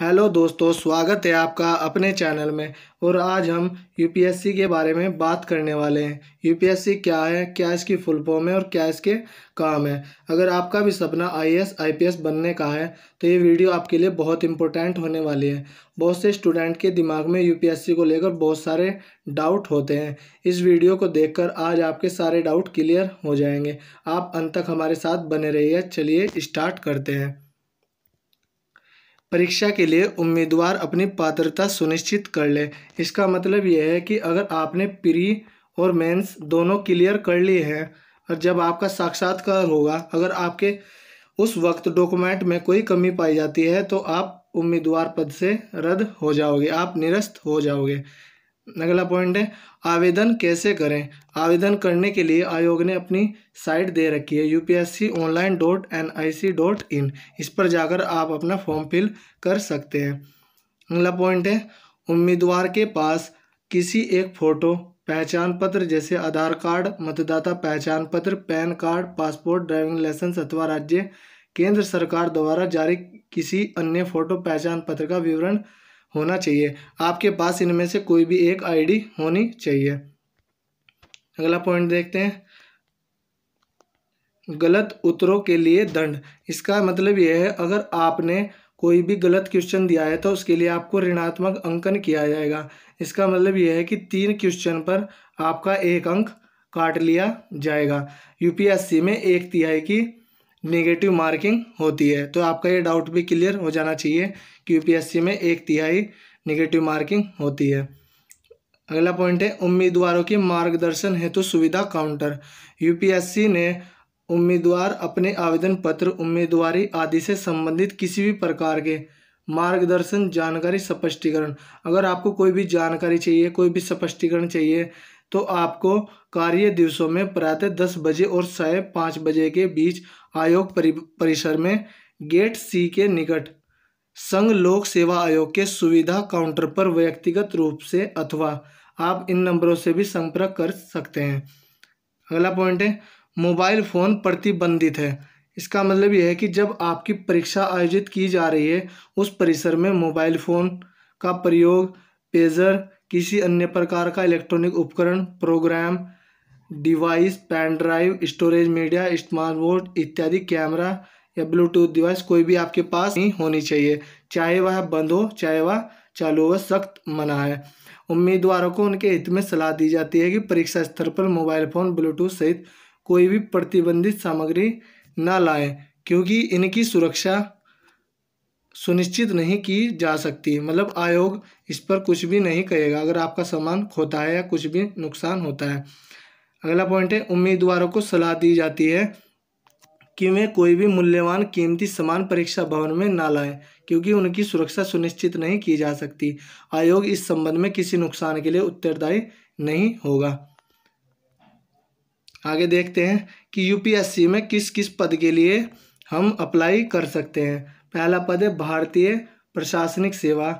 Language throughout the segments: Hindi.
हेलो दोस्तों स्वागत है आपका अपने चैनल में और आज हम यूपीएससी के बारे में बात करने वाले हैं यूपीएससी क्या है क्या इसकी फुल फॉर्म है और क्या इसके काम है अगर आपका भी सपना आईएएस आईपीएस बनने का है तो ये वीडियो आपके लिए बहुत इंपॉर्टेंट होने वाली है बहुत से स्टूडेंट के दिमाग में यू को लेकर बहुत सारे डाउट होते हैं इस वीडियो को देख आज आपके सारे डाउट क्लियर हो जाएंगे आप अंत तक हमारे साथ बने रहिए चलिए स्टार्ट करते हैं परीक्षा के लिए उम्मीदवार अपनी पात्रता सुनिश्चित कर ले इसका मतलब यह है कि अगर आपने प्री और मेंस दोनों क्लियर कर लिए हैं और जब आपका साक्षात्कार होगा अगर आपके उस वक्त डॉक्यूमेंट में कोई कमी पाई जाती है तो आप उम्मीदवार पद से रद्द हो जाओगे आप निरस्त हो जाओगे अगला पॉइंट है आवेदन कैसे करें आवेदन करने के लिए आयोग ने अपनी साइट दे रखी है U online dot N I C dot in इस पर जाकर आप अपना फॉर्म फिल कर सकते हैं अगला पॉइंट है उम्मीदवार के पास किसी एक फ़ोटो पहचान पत्र जैसे आधार कार्ड मतदाता पहचान पत्र PAN card passport driving licence अथवा राज्य केंद्र सरकार द्वारा जारी किसी अन्य फोटो पहचान पत्र का विवरण होना चाहिए आपके पास इनमें से कोई भी एक आईडी होनी चाहिए अगला पॉइंट देखते हैं गलत उत्तरों के लिए दंड इसका मतलब यह है अगर आपने कोई भी गलत क्वेश्चन दिया है तो उसके लिए आपको ऋणात्मक अंकन किया जाएगा इसका मतलब यह है कि तीन क्वेश्चन पर आपका एक अंक काट लिया जाएगा यूपीएससी में एक तिहाई की नेगेटिव मार्किंग होती है तो आपका ये डाउट भी क्लियर हो जाना चाहिए कि यूपीएससी में एक तिहाई नेगेटिव मार्किंग होती है अगला पॉइंट है उम्मीदवारों की मार्गदर्शन हेतु सुविधा काउंटर यूपीएससी ने उम्मीदवार अपने आवेदन पत्र उम्मीदवारी आदि से संबंधित किसी भी प्रकार के मार्गदर्शन जानकारी स्पष्टीकरण अगर आपको कोई भी जानकारी चाहिए कोई भी स्पष्टीकरण चाहिए तो आपको कार्य दिवसों में प्रातः दस बजे और साय पाँच बजे के बीच आयोग परिसर में गेट सी के निकट संघ लोक सेवा आयोग के सुविधा काउंटर पर व्यक्तिगत रूप से अथवा आप इन नंबरों से भी संपर्क कर सकते हैं अगला पॉइंट है मोबाइल फ़ोन प्रतिबंधित है इसका मतलब यह है कि जब आपकी परीक्षा आयोजित की जा रही है उस परिसर में मोबाइल फ़ोन का प्रयोग पेजर किसी अन्य प्रकार का इलेक्ट्रॉनिक उपकरण program device pen drive storage media smart board इत्यादि कैमरा या ब्लूटूथ डिवाइस कोई भी आपके पास नहीं होनी चाहिए चाहे वह बंद हो चाहे वह चालू हो सख्त मना है उम्मीदवारों को उनके हित में सलाह दी जाती है कि परीक्षा स्थल पर मोबाइल फ़ोन ब्लूटूथ सहित कोई भी प्रतिबंधित सामग्री न लाएं क्योंकि इनकी सुरक्षा सुनिश्चित नहीं की जा सकती मतलब आयोग इस पर कुछ भी नहीं कहेगा अगर आपका सामान खोता है या कुछ भी नुकसान होता है अगला पॉइंट है उम्मीदवारों को सलाह दी जाती है कि वे कोई भी मूल्यवान कीमती सामान परीक्षा भवन में ना लाएं क्योंकि उनकी सुरक्षा सुनिश्चित नहीं की जा सकती आयोग इस संबंध में किसी नुकसान के लिए उत्तरदायी नहीं होगा आगे देखते हैं कि यूपीएससी में किस किस पद के लिए हम अप्लाई कर सकते हैं पहला पद है भारतीय प्रशासनिक सेवा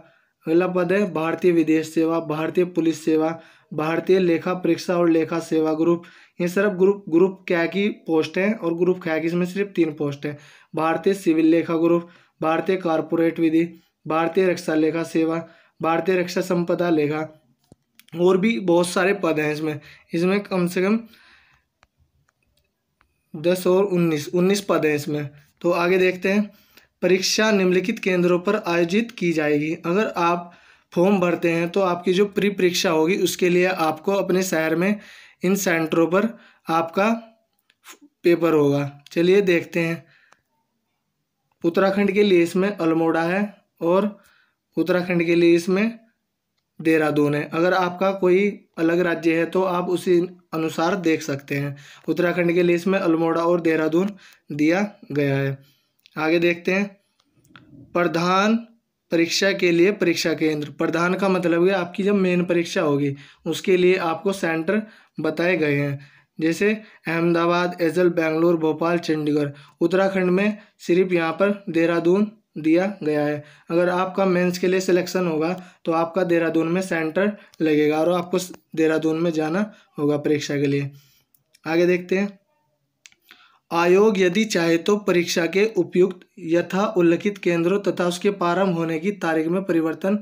अगला पद है भारतीय विदेश सेवा भारतीय पुलिस सेवा भारतीय लेखा परीक्षा और लेखा सेवा ग्रुप ये सिर्फ ग्रुप ग्रुप क्या की पोस्ट हैं और ग्रुप क्या की इसमें सिर्फ तीन पोस्ट हैं भारतीय सिविल लेखा ग्रुप भारतीय कारपोरेट विधि भारतीय रक्षा लेखा सेवा भारतीय रक्षा संपदा लेखा और भी बहुत सारे पद हैं इसमें इसमें कम से कम दस और उन्नीस उन्नीस पद हैं इसमें तो आगे देखते हैं परीक्षा निम्नलिखित केंद्रों पर आयोजित की जाएगी अगर आप फॉर्म भरते हैं तो आपकी जो प्री परीक्षा होगी उसके लिए आपको अपने शहर में इन सेंटरों पर आपका पेपर होगा चलिए देखते हैं उत्तराखंड के लिए इसमें अल्मोड़ा है और उत्तराखंड के लिए इसमें देहरादून है अगर आपका कोई अलग राज्य है तो आप उसी अनुसार देख सकते हैं उत्तराखंड के लिए इसमें अल्मोड़ा और देहरादून दिया गया है आगे देखते हैं प्रधान परीक्षा के लिए परीक्षा केंद्र प्रधान का मतलब है आपकी जब मेन परीक्षा होगी उसके लिए आपको सेंटर बताए गए हैं जैसे अहमदाबाद एजल बेंगलोर भोपाल चंडीगढ़ उत्तराखंड में सिर्फ यहाँ पर देहरादून दिया गया है अगर आपका मेंस के लिए सिलेक्शन होगा तो आपका देहरादून में सेंटर लगेगा और आपको देहरादून में जाना होगा परीक्षा के लिए आगे देखते हैं आयोग यदि चाहे तो परीक्षा के उपयुक्त यथा उल्लिखित केंद्रों तथा उसके प्रारंभ होने की तारीख में परिवर्तन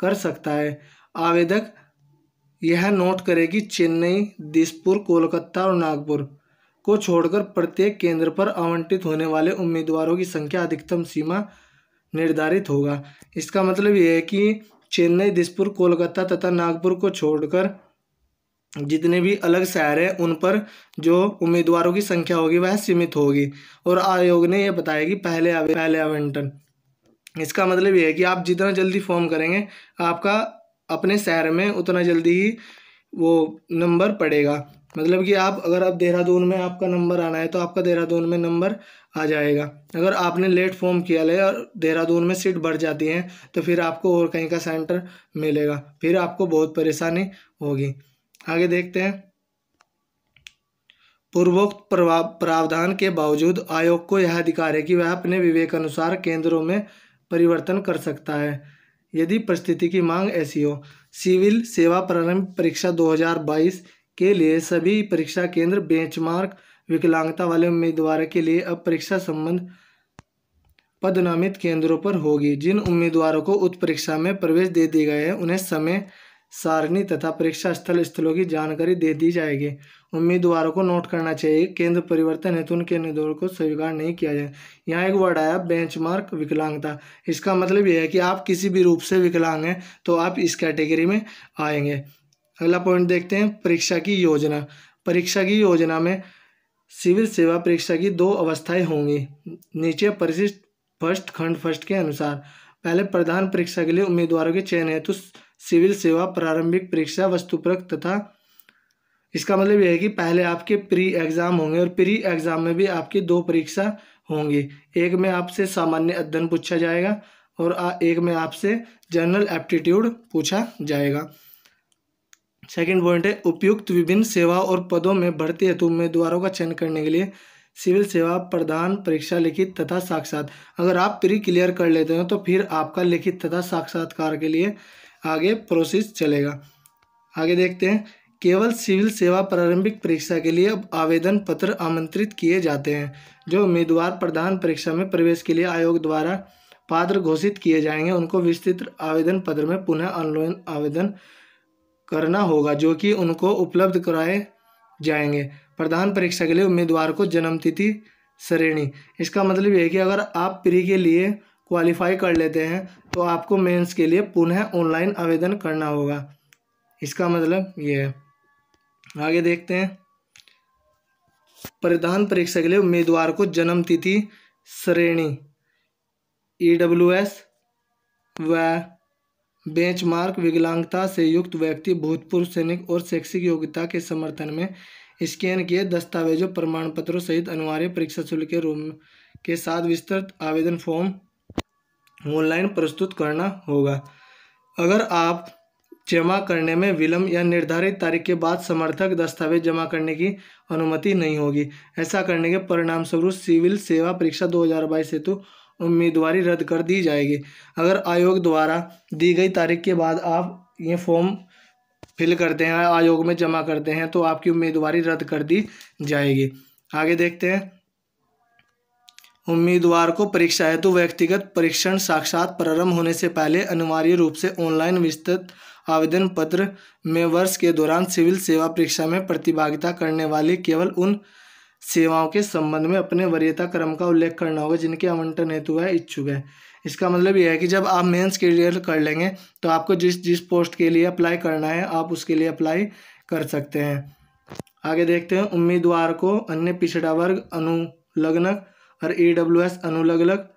कर सकता है आवेदक यह नोट करे कि चेन्नई दिसपुर कोलकाता और नागपुर को छोड़कर प्रत्येक केंद्र पर आवंटित होने वाले उम्मीदवारों की संख्या अधिकतम सीमा निर्धारित होगा इसका मतलब यह है कि चेन्नई दिसपुर कोलकाता तथा नागपुर को छोड़कर जितने भी अलग शहर हैं उन पर जो उम्मीदवारों की संख्या होगी वह सीमित होगी और आयोग ने यह बताया कि पहले आवे, पहले आवंटन इसका मतलब यह है कि आप जितना जल्दी फॉर्म करेंगे आपका अपने शहर में उतना जल्दी ही वो नंबर पड़ेगा मतलब कि आप अगर आप देहरादून में आपका नंबर आना है तो आपका देहरादून में नंबर आ जाएगा अगर आपने लेट फॉर्म किया ले और देहरादून में सीट भर जाती है तो फिर आपको और कहीं का सेंटर मिलेगा फिर आपको बहुत परेशानी होगी आगे देखते हैं पूर्वोक्त प्रावधान के बावजूद आयोग को यह अधिकार है कि वह अपने विवेक अनुसार केंद्रों में परिवर्तन कर सकता है यदि परिस्थिति की मांग ऐसी हो सिविल सेवा प्रारंभ परीक्षा 2022 के लिए सभी परीक्षा केंद्र बेंचमार्क विकलांगता वाले उम्मीदवार के लिए अब परीक्षा संबंध पदनामित केंद्रों पर होगी जिन उम्मीदवारों को उत्परीक्षा में प्रवेश दे दिए गए हैं उन्हें समय सारणी तथा परीक्षा स्थल स्थलों की जानकारी दे दी जाएगी उम्मीदवारों को नोट करना चाहिए केंद्र परिवर्तन हेतु उनके निर्दोर को स्वीकार नहीं किया जाए यहाँ एक वर्ड आया बेंचमार्क विकलांगता इसका मतलब यह है कि आप किसी भी रूप से विकलांग हैं तो आप इस कैटेगरी में आएंगे अगला पॉइंट देखते हैं परीक्षा की योजना परीक्षा की योजना में सिविल सेवा परीक्षा की दो अवस्थाएं होंगी नीचे परिशिष्ट फर्स्ट खंड फर्स्ट के अनुसार पहले प्रधान परीक्षा के लिए उम्मीदवारों के चयन हेतु तो सिविल सेवा प्रारंभिक परीक्षा वस्तुपरक तथा इसका मतलब यह है कि पहले आपके प्री एग्ज़ाम होंगे और प्री एग्ज़ाम में भी आपकी दो परीक्षा होंगी एक में आपसे सामान्य अध्ययन पूछा जाएगा और एक में आपसे जनरल एप्टीट्यूड पूछा जाएगा सेकंड पॉइंट है उपयुक्त विभिन्न सेवा और पदों में भर्ती हेतु उम्मीदवारों का चयन करने के लिए सिविल सेवा प्रधान परीक्षा लिखित तथा साक्षात अगर आप प्री क्लियर कर लेते हो तो फिर आपका लिखित तथा साक्षात्कार के लिए आगे प्रोसेस चलेगा आगे देखते हैं केवल सिविल सेवा प्रारंभिक परीक्षा के लिए अब आवेदन पत्र आमंत्रित किए जाते हैं जो उम्मीदवार प्रधान परीक्षा में प्रवेश के लिए आयोग द्वारा पात्र घोषित किए जाएंगे उनको विस्तृत आवेदन पत्र में पुनः ऑनलाइन आवेदन करना होगा जो कि उनको उपलब्ध कराए जाएंगे प्रधान परीक्षा के लिए उम्मीदवार को जन्मतिथि श्रेणी इसका मतलब यह है कि अगर आप प्री के लिए क्वालिफाई कर लेते हैं तो आपको मेंस के लिए पुनः ऑनलाइन आवेदन करना होगा इसका मतलब ये है आगे देखते हैं परिधान परीक्षा के लिए उम्मीदवार को जन्म तिथि श्रेणी ई डब्ल्यू एस व बेंचमार्क विकलांगता से युक्त व्यक्ति भूतपूर्व सैनिक और शैक्षिक योग्यता के समर्थन में स्कैन किए दस्तावेजों प्रमाण पत्रों सहित अनिवार्य परीक्षा शुल्क के रूम के साथ विस्तृत आवेदन फॉर्म ऑनलाइन प्रस्तुत करना होगा अगर आप जमा करने में विलंब या निर्धारित तारीख के बाद समर्थक दस्तावेज जमा करने की अनुमति नहीं होगी ऐसा करने के परिणामस्वरूप सिविल सेवा परीक्षा 2022 हेतु उम्मीदवार उम्मीदवारी रद्द कर दी जाएगी अगर आयोग द्वारा दी गई तारीख के बाद आप ये फॉर्म फिल करते हैं आयोग में जमा करते हैं तो आपकी उम्मीदवारी रद्द कर दी जाएगी आगे देखते हैं उम्मीदवार को परीक्षा हेतु व्यक्तिगत परीक्षण साक्षात प्रारंभ होने से पहले अनिवार्य रूप से ऑनलाइन विस्तृत आवेदन पत्र में वर्ष के दौरान सिविल सेवा परीक्षा में प्रतिभागिता करने वाले केवल उन सेवाओं के संबंध में अपने वरीयता क्रम का उल्लेख करना होगा जिनके आवंटन हेतु है इच्छुक है इसका मतलब यह है कि जब आप मेंस के लिए कर लेंगे तो आपको जिस जिस पोस्ट के लिए अप्लाई करना है आप उसके लिए अप्लाई कर सकते हैं आगे देखते हैं उम्मीदवार को अन्य पिछड़ा वर्ग अनुलग्नक और ई अनुलग अलग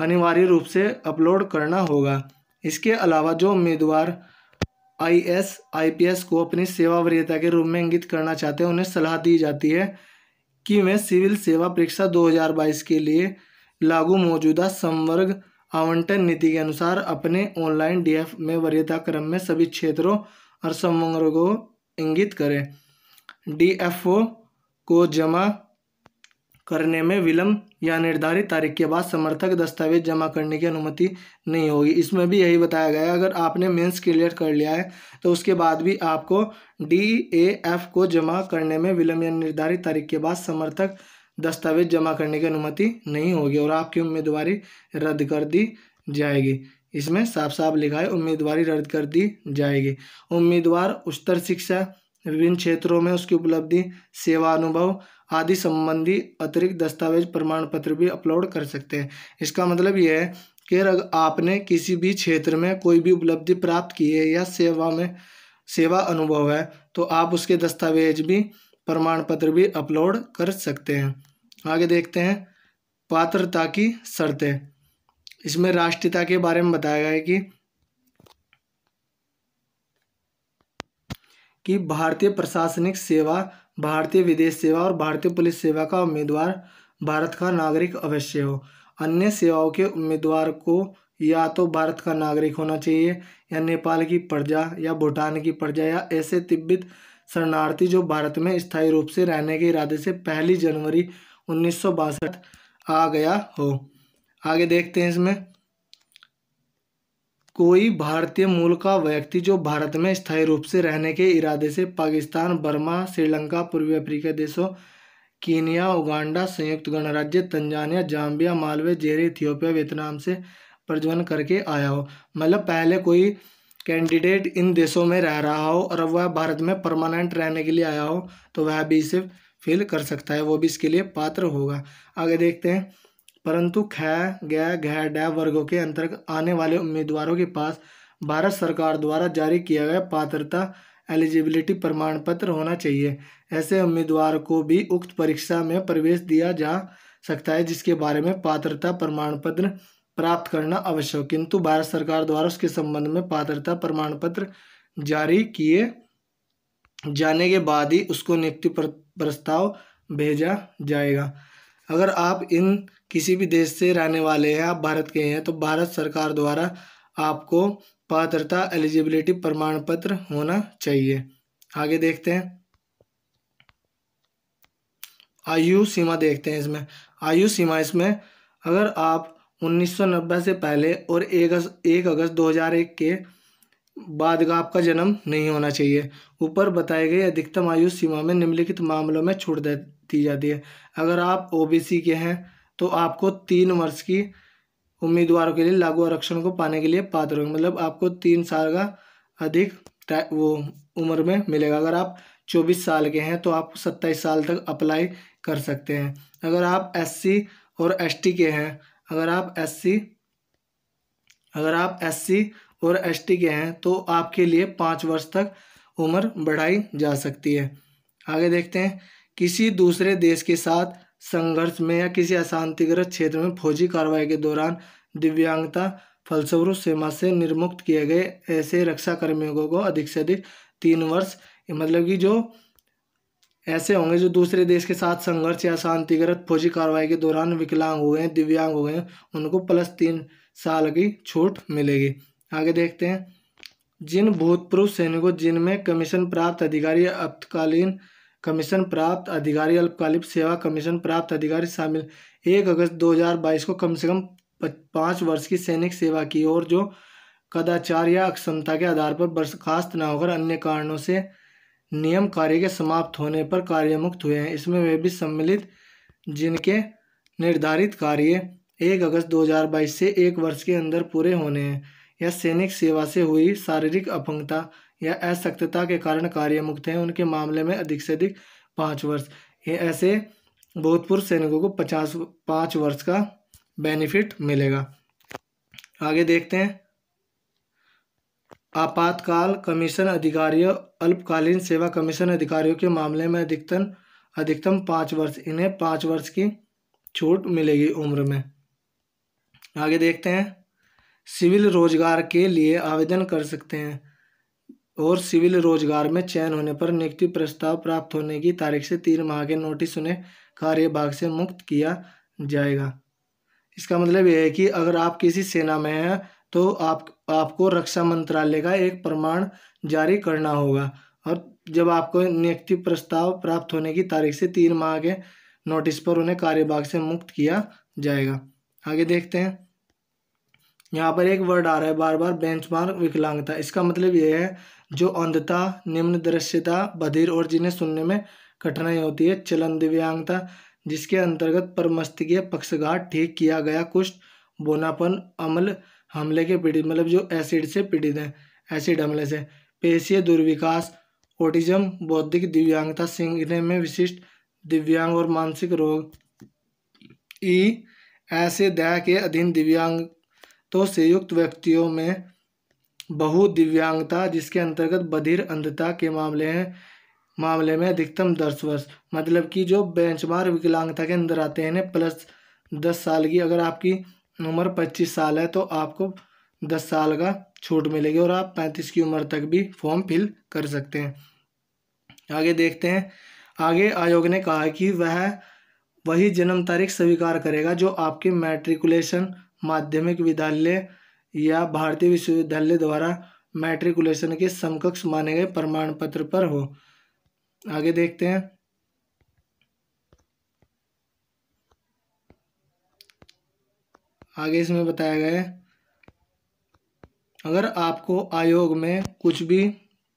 अनिवार्य रूप से अपलोड करना होगा इसके अलावा जो उम्मीदवार I I S P S को अपनी सेवा वरीयता के रूप में इंगित करना चाहते हैं उन्हें सलाह दी जाती है कि वे सिविल सेवा परीक्षा 2022 के लिए लागू मौजूदा संवर्ग आवंटन नीति के अनुसार अपने ऑनलाइन डीएफ में वरीयता क्रम में सभी क्षेत्रों और संवर्गों को इंगित करें डीएफओ को जमा करने में विलंब या निर्धारित तारीख के बाद समर्थक दस्तावेज जमा करने की अनुमति नहीं होगी इसमें भी यही बताया गया है अगर आपने मेंस क्लियर कर लिया है तो उसके बाद भी आपको डी ए एफ को जमा करने में विलंब या निर्धारित तारीख के बाद समर्थक दस्तावेज जमा करने की अनुमति नहीं होगी और आपकी उम्मीदवारी रद्द कर दी जाएगी इसमें साफ साफ लिखा है उम्मीदवारी रद्द कर दी जाएगी उम्मीदवार उच्चतर शिक्षा विभिन्न क्षेत्रों में उसकी उपलब्धि सेवा अनुभव आदि संबंधी अतिरिक्त दस्तावेज प्रमाण पत्र भी अपलोड कर सकते हैं इसका मतलब यह है कि अगर आपने किसी भी क्षेत्र में कोई भी उपलब्धि प्राप्त की है या सेवा में सेवा अनुभव है तो आप उसके दस्तावेज भी प्रमाण पत्र भी अपलोड कर सकते हैं आगे देखते हैं पात्रता की शर्तें इसमें राष्ट्रीयता के बारे में बताया गया है कि कि भारतीय प्रशासनिक सेवा भारतीय विदेश सेवा और भारतीय पुलिस सेवा का उम्मीदवार भारत का नागरिक अवश्य हो अन्य सेवाओं के उम्मीदवार को या तो भारत का नागरिक होना चाहिए या नेपाल की प्रजा या भूटान की प्रजा या ऐसे तिब्बत शरणार्थी जो भारत में स्थायी रूप से रहने के इरादे से पहली जनवरी उन्नीस आ गया हो आगे देखते हैं इसमें कोई भारतीय मूल का व्यक्ति जो भारत में स्थायी रूप से रहने के इरादे से पाकिस्तान बर्मा श्रीलंका पूर्वी अफ्रीका देशों कीनिया उगांडा संयुक्त गणराज्य तंजानिया जाम्बिया मालवे जेरे इथियोपिया वियतनाम से प्रजवन करके आया हो मतलब पहले कोई कैंडिडेट इन देशों में रह रहा हो और अब वह भारत में परमानेंट रहने के लिए आया हो तो वह भी इसे फिल कर सकता है वो भी इसके लिए पात्र होगा आगे देखते हैं परंतु ख ग घ ड वर्गों के अंतर्गत आने वाले उम्मीदवारों के पास भारत सरकार द्वारा जारी किया गया पात्रता एलिजिबिलिटी प्रमाण पत्र होना चाहिए ऐसे उम्मीदवार को भी उक्त परीक्षा में प्रवेश दिया जा सकता है जिसके बारे में पात्रता प्रमाण पत्र प्राप्त करना आवश्यक किंतु भारत सरकार द्वारा उसके संबंध में पात्रता प्रमाण पत्र जारी किए जाने के बाद ही उसको नियुक्ति प्रस्ताव भेजा जाएगा अगर आप इन किसी भी देश से रहने वाले हैं आप भारत के हैं तो भारत सरकार द्वारा आपको पात्रता एलिजिबिलिटी प्रमाण पत्र होना चाहिए आगे देखते हैं आयु सीमा देखते हैं इसमें आयु सीमा इसमें अगर आप 1990 से पहले और एक अगस्त एक अगस्त 2001 के बाद का आपका जन्म नहीं होना चाहिए ऊपर बताए गए अधिकतम आयु सीमा में निम्नलिखित मामलों में छूट दी जाती है अगर आप ओबीसी के हैं तो आपको तीन वर्ष की उम्मीदवारों के लिए लागू आरक्षण को पाने के लिए पात्र होंगे मतलब आपको तीन साल का अधिक वो उम्र में मिलेगा अगर आप चौबीस साल के हैं तो आप सत्ताईस साल तक अप्लाई कर सकते हैं अगर आप एससी और एसटी के हैं अगर आप एससी अगर आप एससी और एसटी के हैं तो आपके लिए पाँच वर्ष तक उम्र बढ़ाई जा सकती है आगे देखते हैं किसी दूसरे देश के साथ संघर्ष में या किसी अशांतिग्रस्त क्षेत्र में फौजी कार्रवाई के दौरान दिव्यांगता फलस्वरूप सीमा से निर्मुक्त किए गए ऐसे रक्षाकर्मियों को अधिक से अधिक तीन वर्ष मतलब कि जो ऐसे होंगे जो दूसरे देश के साथ संघर्ष या शांतिग्रत फौजी कार्रवाई के दौरान विकलांग हो गए दिव्यांग हो गए उनको प्लस तीन साल की छूट मिलेगी आगे देखते हैं जिन भूतपूर्व सैनिकों जिनमें कमीशन प्राप्त अधिकारी अल्पकालीन कमीशन प्राप्त अधिकारी अल्पकालिक सेवा कमीशन प्राप्त अधिकारी शामिल एक अगस्त 2022 को कम से कम पाँच वर्ष की सैनिक सेवा की और जो कदाचार या अक्षमता के आधार पर बर्खास्त न होकर अन्य कारणों से नियम कार्य के समाप्त होने पर कार्यमुक्त हुए हैं इसमें वे भी सम्मिलित जिनके निर्धारित कार्य एक अगस्त 2022 से एक वर्ष के अंदर पूरे होने हैं या सैनिक सेवा से हुई शारीरिक अपंगता या असक्तता के कारण कार्य मुक्त हैं उनके मामले में अधिक से अधिक पाँच वर्ष ये ऐसे भूतपूर्व सैनिकों को पचास पाँच वर्ष का बेनिफिट मिलेगा आगे देखते हैं आपातकाल कमीशन अधिकारियों अल्पकालीन सेवा कमीशन अधिकारियों के मामले में अधिकतम अधिकतम पाँच वर्ष इन्हें पाँच वर्ष की छूट मिलेगी उम्र में आगे देखते हैं सिविल रोजगार के लिए आवेदन कर सकते हैं और सिविल रोजगार में चयन होने पर नियुक्ति प्रस्ताव प्राप्त होने की तारीख से तीन माह के नोटिस उन्हें कार्यभाग से मुक्त किया जाएगा इसका मतलब यह है कि अगर आप किसी सेना में हैं तो आप आपको रक्षा मंत्रालय का एक प्रमाण जारी करना होगा और जब आपको नियुक्ति प्रस्ताव प्राप्त होने की तारीख से तीन माह के नोटिस पर उन्हें कार्यभाग से मुक्त किया जाएगा आगे देखते हैं यहाँ पर एक वर्ड आ रहा है बार बार बेंचमार्क विकलांगता इसका मतलब यह है जो अंधता निम्न दृश्यता बधिर और जिन्हें सुनने में कठिनाई होती है चलन दिव्यांगता जिसके अंतर्गत परमस्तिकीय पक्षघात ठीक किया गया कुष्ठ बोनापन अम्ल हमले के पीड़ित मतलब जो एसिड से पीड़ित हैं एसिड हमले से पेशीय दुर्विकास ऑटिज्म बौद्धिक दिव्यांगता सीखने में विशिष्ट दिव्यांग और मानसिक रोग ई ऐसे दया के अधीन दिव्यांग तो से युक्त व्यक्तियों में बहुदिव्यांगता जिसके अंतर्गत बधिर अंधता के मामले हैं मामले में अधिकतम दस वर्ष मतलब कि जो बेंचमार्क विकलांगता के अंदर आते हैं प्लस दस साल की अगर आपकी उम्र पच्चीस साल है तो आपको दस साल का छूट मिलेगी और आप पैंतीस की उम्र तक भी फॉर्म फिल कर सकते हैं आगे देखते हैं आगे आयोग ने कहा कि वह वही जन्म तारीख स्वीकार करेगा जो आपके मैट्रिकुलेशन माध्यमिक विद्यालय या भारतीय विश्वविद्यालय द्वारा मैट्रिकुलेशन के समकक्ष माने गए प्रमाण पत्र पर हो आगे देखते हैं आगे इसमें बताया गया है अगर आपको आयोग में कुछ भी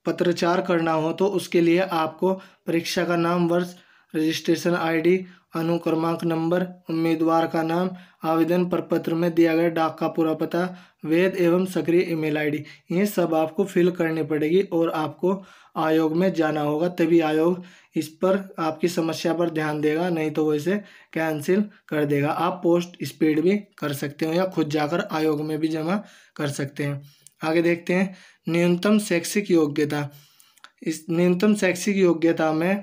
पत्रचार करना हो तो उसके लिए आपको परीक्षा का नाम वर्ष रजिस्ट्रेशन आईडी अनुक्रमांक नंबर उम्मीदवार का नाम आवेदन प्रपत्र पत्र में दिया गया डाक का पूरा पता वेद एवं सक्रिय ईमेल आईडी ये सब आपको फिल करनी पड़ेगी और आपको आयोग में जाना होगा तभी आयोग इस पर आपकी समस्या पर ध्यान देगा नहीं तो वो इसे कैंसिल कर देगा आप पोस्ट स्पीड भी कर सकते हो या खुद जाकर आयोग में भी जमा कर सकते हैं आगे देखते हैं न्यूनतम शैक्षिक योग्यता इस न्यूनतम शैक्षिक योग्यता में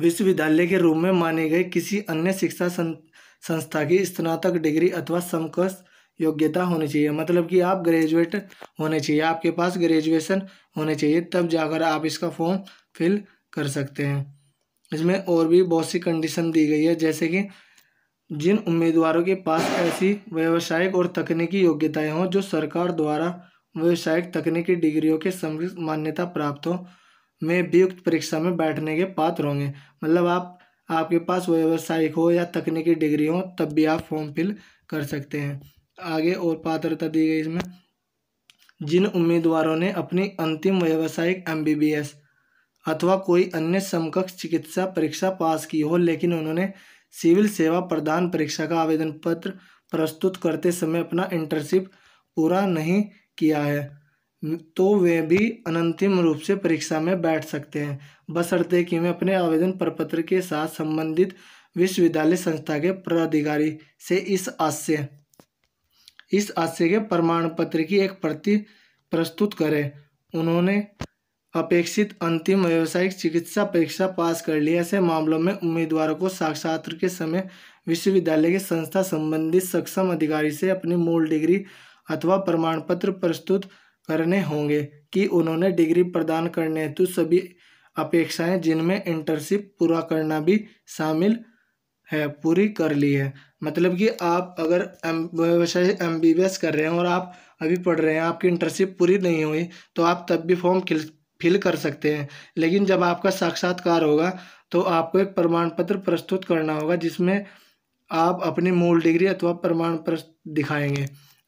विश्वविद्यालय के रूप में माने गए किसी अन्य शिक्षा संस्था की स्नातक डिग्री अथवा समकक्ष योग्यता होनी चाहिए मतलब कि आप ग्रेजुएट होने चाहिए आपके पास ग्रेजुएशन होने चाहिए तब जाकर आप इसका फॉर्म फिल कर सकते हैं इसमें और भी बहुत सी कंडीशन दी गई है जैसे कि जिन उम्मीदवारों के पास ऐसी व्यावसायिक और तकनीकी योग्यताएं हों जो सरकार द्वारा व्यावसायिक तकनीकी डिग्रियों के समृद्ध मान्यता प्राप्त हो में उपयुक्त परीक्षा में बैठने के पात्र होंगे मतलब आप आपके पास व्यावसायिक हो या तकनीकी डिग्री हो तब भी आप फॉर्म फिल कर सकते हैं आगे और पात्रता दी गई इसमें जिन उम्मीदवारों ने अपनी अंतिम व्यावसायिक एम अथवा कोई अन्य समकक्ष चिकित्सा परीक्षा पास की हो लेकिन उन्होंने सिविल सेवा प्रदान परीक्षा का आवेदन पत्र प्रस्तुत करते समय अपना इंटर्नशिप पूरा नहीं किया है हम्म, तो वे भी अनंतिम रूप से परीक्षा में बैठ सकते हैं बशर्ते कि वे अपने आवेदन प्रपत्र के साथ संबंधित विश्वविद्यालय संस्था के पदाधिकारी से इस आशय इस आशय के प्रमाण पत्र की एक प्रति प्रस्तुत करें उन्होंने अपेक्षित अंतिम व्यावसायिक चिकित्सा परीक्षा पास कर लिया ऐसे मामलों में उम्मीदवारों को साक्षात के समय विश्वविद्यालय के संस्था संबंधित सक्षम अधिकारी से अपनी मूल डिग्री अथवा प्रमाण पत्र प्रस्तुत करने होंगे कि उन्होंने डिग्री प्रदान करने हेतु सभी अपेक्षाएं जिनमें इंटर्नशिप पूरा करना भी शामिल है पूरी कर ली है मतलब कि आप अगर एम व्यवसाय एम बी बी एस कर रहे हैं और आप अभी पढ़ रहे हैं आपकी इंटर्नशिप पूरी नहीं हुई तो आप तब भी फॉर्म फिल कर सकते हैं लेकिन जब आपका साक्षात्कार होगा तो आपको एक प्रमाण पत्र प्रस्तुत करना होगा जिसमें आप अपनी मूल डिग्री अथवा प्रमाण पत्र दिखाएंगे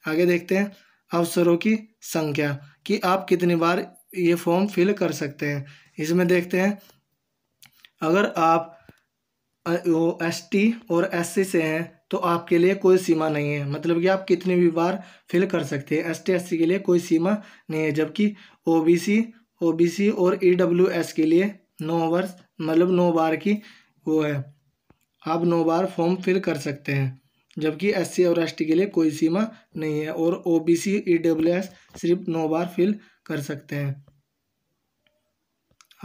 आगे देखते हैं अवसरों की संख्या कि आप कितनी बार ये फॉर्म फिल कर सकते हैं इसमें देखते हैं अगर आप वो एस टी और एस सी से हैं तो आपके लिए कोई सीमा नहीं है मतलब कि आप कितनी भी बार फिल कर सकते हैं एस टी एस सी के लिए कोई सीमा नहीं है जबकि O B C O B C और ई डब्ल्यू एस के लिए नौ वर्ष मतलब नौ बार की वो है आप नौ बार फॉर्म फिल कर सकते हैं जबकि एससी और एस के लिए कोई सीमा नहीं है और ओबीसी एस e सिर्फ नौ बार फिल कर सकते हैं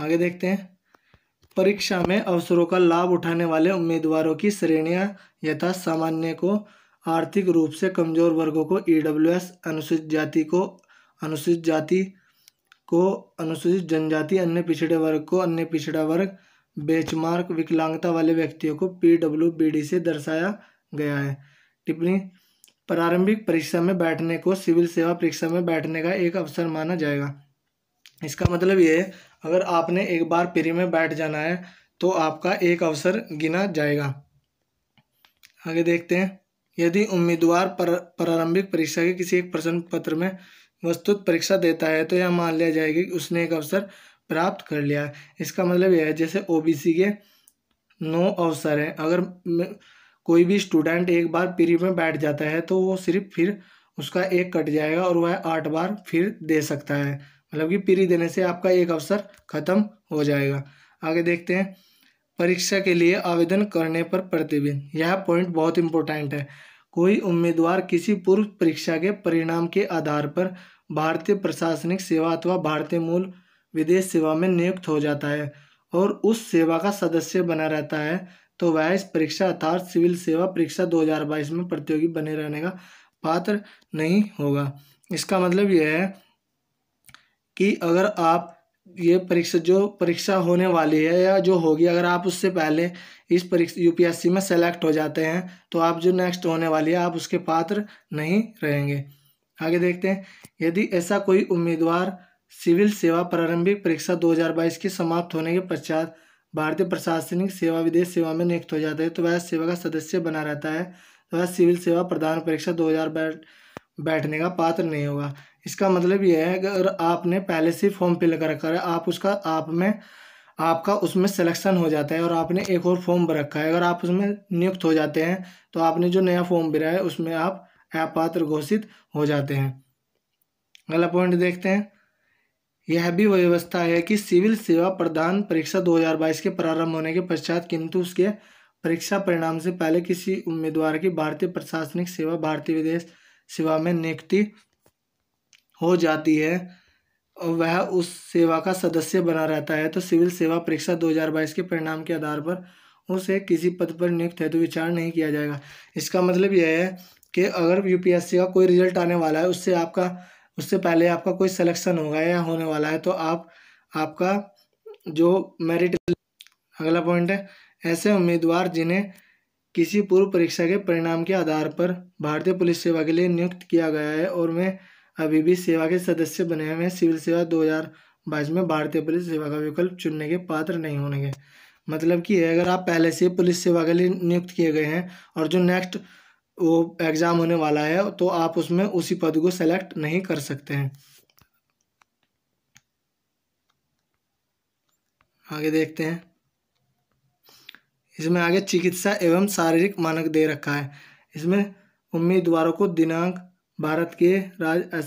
आगे देखते हैं परीक्षा में अवसरों का लाभ उठाने वाले उम्मीदवारों की श्रेणियां यथा सामान्य को आर्थिक रूप से कमजोर वर्गों को एस e अनुसूचित जाति को अनुसूचित जाति को अनुसूचित जनजाति अन्य पिछड़े वर्ग को अन्य पिछड़ा वर्ग बेंचमार्क विकलांगता वाले व्यक्तियों को डी से दर्शाया गया है टिप्पणी प्रारंभिक परीक्षा में बैठने को सिविल सेवा परीक्षा में बैठने का एक अवसर माना जाएगा इसका मतलब ये है अगर आपने एक बार प्री में बैठ जाना है तो आपका एक अवसर गिना जाएगा आगे देखते हैं यदि उम्मीदवार पर, प्रारंभिक परीक्षा के किसी एक प्रश्न पत्र में वस्तुत परीक्षा देता है तो यह मान लिया जाएगा कि उसने एक अवसर प्राप्त कर लिया है इसका मतलब यह है जैसे ओबीसी के नौ अवसर हैं अगर कोई भी स्टूडेंट एक बार पीरियड में बैठ जाता है तो वो सिर्फ फिर उसका एक कट जाएगा और वह आठ बार फिर दे सकता है मतलब कि पीरी देने से आपका एक अवसर खत्म हो जाएगा आगे देखते हैं परीक्षा के लिए आवेदन करने पर प्रतिबिंब यह पॉइंट बहुत इंपॉर्टेंट है कोई उम्मीदवार किसी पूर्व परीक्षा के परिणाम के आधार पर भारतीय प्रशासनिक सेवा अथवा भारतीय मूल विदेश सेवा में नियुक्त हो जाता है और उस सेवा का सदस्य बना रहता है तो वह इस परीक्षा अर्थात सिविल सेवा परीक्षा 2022 में प्रतियोगी बने रहने का पात्र नहीं होगा इसका मतलब यह है कि अगर आप ये परीक्षा जो परीक्षा होने वाली है या जो होगी अगर आप उससे पहले इस परीक्षा यूपीएससी में सेलेक्ट हो जाते हैं तो आप जो नेक्स्ट होने वाली है आप उसके पात्र नहीं रहेंगे आगे देखते हैं यदि ऐसा कोई उम्मीदवार सिविल सेवा प्रारंभिक परीक्षा 2022 के समाप्त होने के पश्चात भारतीय प्रशासनिक सेवा विदेश सेवा में नियुक्त हो जाता है तो वह सेवा का सदस्य बना रहता है तो वह सिविल सेवा प्रधान परीक्षा दो हज़ार बैठ बैठने का पात्र नहीं होगा इसका मतलब यह है कि अगर आपने पहले से फॉर्म फिल कर रखा है आप उसका आप में आपका उसमें सिलेक्शन हो जाता है और आपने एक और फॉर्म भर रखा है अगर आप उसमें नियुक्त हो जाते हैं तो आपने जो नया फॉर्म भरा है उसमें आप अपात्र घोषित हो जाते हैं अगला पॉइंट देखते हैं यह भी व्यवस्था है कि सिविल सेवा प्रदान परीक्षा 2022 के प्रारंभ होने के पश्चात किंतु उसके परीक्षा परिणाम से पहले किसी उम्मीदवार की भारतीय प्रशासनिक सेवा भारतीय विदेश सेवा में नियुक्ति हो जाती है और वह उस सेवा का सदस्य बना रहता है तो सिविल सेवा परीक्षा 2022 के परिणाम के आधार पर उसे किसी पद पर नियुक्त है तो विचार नहीं किया जाएगा इसका मतलब यह है कि अगर यूपीएससी का कोई रिजल्ट आने वाला है उससे आपका उससे पहले आपका कोई सिलेक्शन होगा या होने वाला है तो आप आपका जो मेरिट अगला पॉइंट है ऐसे उम्मीदवार जिन्हें किसी पूर्व परीक्षा के परिणाम के आधार पर भारतीय पुलिस सेवा के लिए नियुक्त किया गया है और मैं अभी भी सेवा के सदस्य बने हुए हैं सिविल सेवा दो में भारतीय पुलिस सेवा का विकल्प चुनने के पात्र नहीं होने के मतलब कि अगर आप पहले से पुलिस सेवा के लिए नियुक्त किए गए हैं और जो नेक्स्ट वो एग्ज़ाम होने वाला है तो आप उसमें उसी पद को सेलेक्ट नहीं कर सकते हैं आगे देखते हैं इसमें आगे चिकित्सा एवं शारीरिक मानक दे रखा है इसमें उम्मीदवारों को दिनांक भारत के राज्य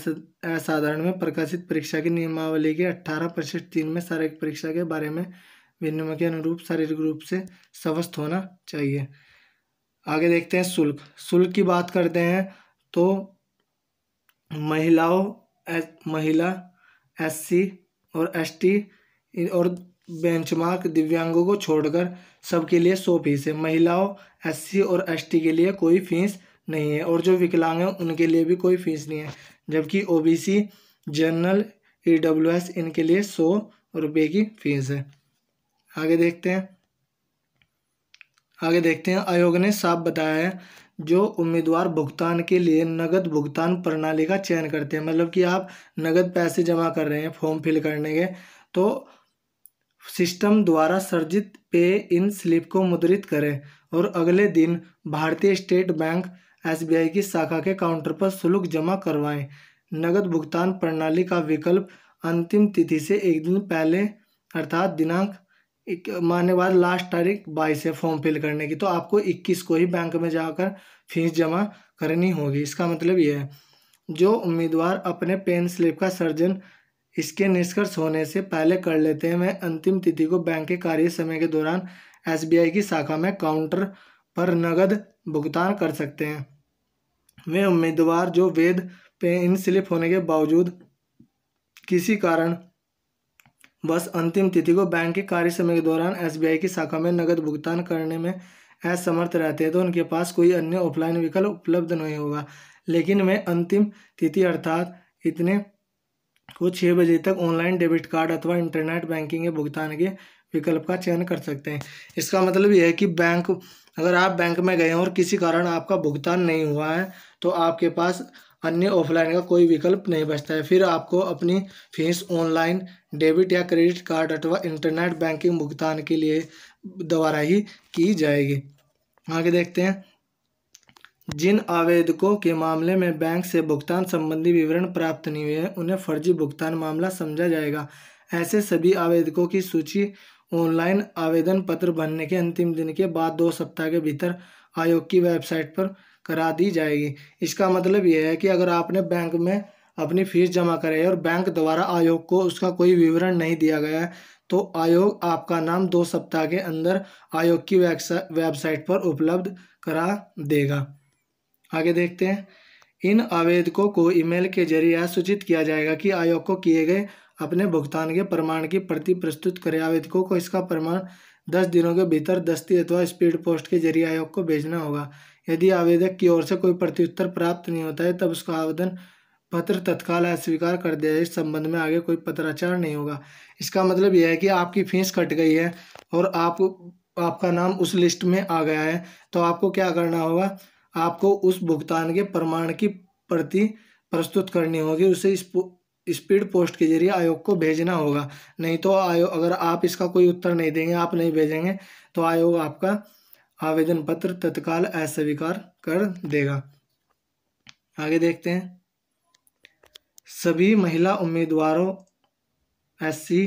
असाधारण में प्रकाशित परीक्षा की नियमावली के अठारह प्रतिशत तीन में शारीरिक परीक्षा के बारे में विनियम के अनुरूप शारीरिक रूप से स्वस्थ होना चाहिए आगे देखते हैं शुल्क शुल्क की बात करते हैं तो महिलाओं महिला एससी और एसटी और बेंचमार्क दिव्यांगों को छोड़कर सबके लिए सौ फीस है महिलाओं एससी और एसटी के लिए कोई फीस नहीं है और जो विकलांग हैं उनके लिए भी कोई फीस नहीं है जबकि ओबीसी जनरल ईडब्ल्यूएस इनके लिए सौ रुपये की फीस है आगे देखते हैं आगे देखते हैं आयोग ने साफ बताया है जो उम्मीदवार भुगतान के लिए नगद भुगतान प्रणाली का चयन करते हैं मतलब कि आप नगद पैसे जमा कर रहे हैं फॉर्म फिल करने के तो सिस्टम द्वारा सर्जित पे इन स्लिप को मुद्रित करें और अगले दिन भारतीय स्टेट बैंक एसबीआई की शाखा के काउंटर पर शुल्क जमा करवाएं नगद भुगतान प्रणाली का विकल्प अंतिम तिथि से एक दिन पहले अर्थात दिनांक एक माने बाद लास्ट तारीख बाईस है फॉर्म फिल करने की तो आपको इक्कीस को ही बैंक में जाकर फीस जमा करनी होगी इसका मतलब यह है जो उम्मीदवार अपने पेन स्लिप का सर्जन इसके निष्कर्ष होने से पहले कर लेते हैं वह अंतिम तिथि को बैंक के कार्य समय के दौरान एसबीआई की शाखा में काउंटर पर नगद भुगतान कर सकते हैं वे उम्मीदवार जो वेद पेन स्लिप होने के बावजूद किसी कारण बस अंतिम तिथि को बैंक के कार्य समय के दौरान एसबीआई की शाखा में नगद भुगतान करने में असमर्थ रहते हैं तो उनके पास कोई अन्य ऑफलाइन विकल्प उपलब्ध नहीं होगा लेकिन वे अंतिम तिथि अर्थात इतने को छः बजे तक ऑनलाइन डेबिट कार्ड अथवा इंटरनेट बैंकिंग के भुगतान के विकल्प का चयन कर सकते हैं इसका मतलब यह है कि बैंक अगर आप बैंक में गए हैं और किसी कारण आपका भुगतान नहीं हुआ है तो आपके पास अन्य ऑफलाइन का कोई विकल्प नहीं बचता है फिर आपको अपनी फीस ऑनलाइन डेबिट या क्रेडिट कार्ड अथवा इंटरनेट बैंकिंग भुगतान के लिए द्वारा ही की जाएगी आगे देखते हैं जिन आवेदकों के मामले में बैंक से भुगतान संबंधी विवरण प्राप्त नहीं हुए हैं उन्हें फर्जी भुगतान मामला समझा जाएगा ऐसे सभी आवेदकों की सूची ऑनलाइन आवेदन पत्र भरने के अंतिम दिन के बाद दो सप्ताह के भीतर आयोग की वेबसाइट पर करा दी जाएगी इसका मतलब यह है कि अगर आपने बैंक में अपनी फीस जमा कराई और बैंक द्वारा आयोग को उसका कोई विवरण नहीं दिया गया है तो आयोग आपका नाम दो सप्ताह के अंदर आयोग की वेबसाइट पर उपलब्ध करा देगा आगे देखते हैं इन आवेदकों को ईमेल के जरिए सूचित किया जाएगा कि आयोग को किए गए अपने भुगतान के प्रमाण की प्रति प्रस्तुत करें आवेदकों को इसका प्रमाण दस दिनों के भीतर दस्ती अथवा स्पीड पोस्ट के जरिए आयोग को भेजना होगा यदि आवेदक की ओर से कोई प्रत्युत्तर प्राप्त नहीं होता है तब उसका आवेदन पत्र तत्काल अस्वीकार कर दिया जाए इस संबंध में आगे कोई पत्राचार नहीं होगा इसका मतलब यह है कि आपकी फीस कट गई है और आप आपका नाम उस लिस्ट में आ गया है तो आपको क्या करना होगा आपको उस भुगतान के प्रमाण की प्रति प्रस्तुत करनी होगी उसे इस स्पीड पोस्ट के जरिए आयोग को भेजना होगा नहीं तो आयोग अगर आप इसका कोई उत्तर नहीं देंगे आप नहीं भेजेंगे तो आयोग आपका आवेदन पत्र तत्काल अस्वीकार कर देगा आगे देखते हैं सभी महिला उम्मीदवारों एससी,